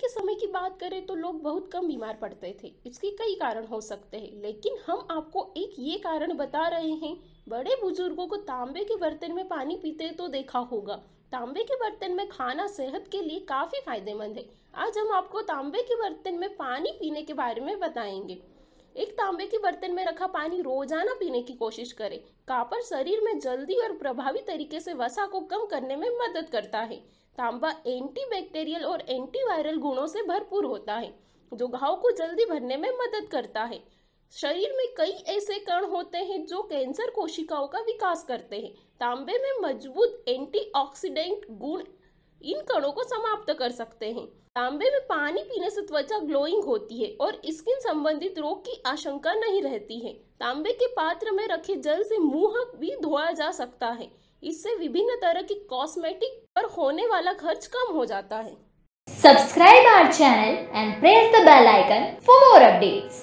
के समय की बात करें तो लोग बहुत कम बीमार पड़ते थे इसके कई कारण हो सकते हैं लेकिन हम आपको एक ये कारण बता रहे हैं बड़े बुजुर्गों को तांबे के बर्तन में पानी पीते तो देखा होगा तांबे के बर्तन में खाना सेहत के लिए काफी फायदेमंद है आज हम आपको तांबे के बर्तन में पानी पीने के बारे में बताएंगे एक तांबे के बर्तन में रखा पानी रोजाना पीने की कोशिश करें कापर शरीर में जल्दी और प्रभावी तरीके से वसा को कम करने में मदद करता है तांबा एंटीबैक्टीरियल और एंटीवायरल गुणों से भरपूर होता है जो घाव को जल्दी भरने में मदद करता है शरीर में कई ऐसे कण होते हैं जो कैंसर कोशिकाओं का विकास करते हैं तांबे में मजबूत एंटीऑक्सीडेंट गुण इन कणों को समाप्त कर सकते हैं तांबे में पानी पीने से त्वचा ग्लोइंग होती है और स्किन संबंधित रोग की आशंका नहीं रहती है तांबे के पात्र में रखे जल से मुंह भी धोया जा सकता है इससे विभिन्न तरह की कॉस्मेटिक पर होने वाला खर्च कम हो जाता है subscribe our channel and press the bell icon for more updates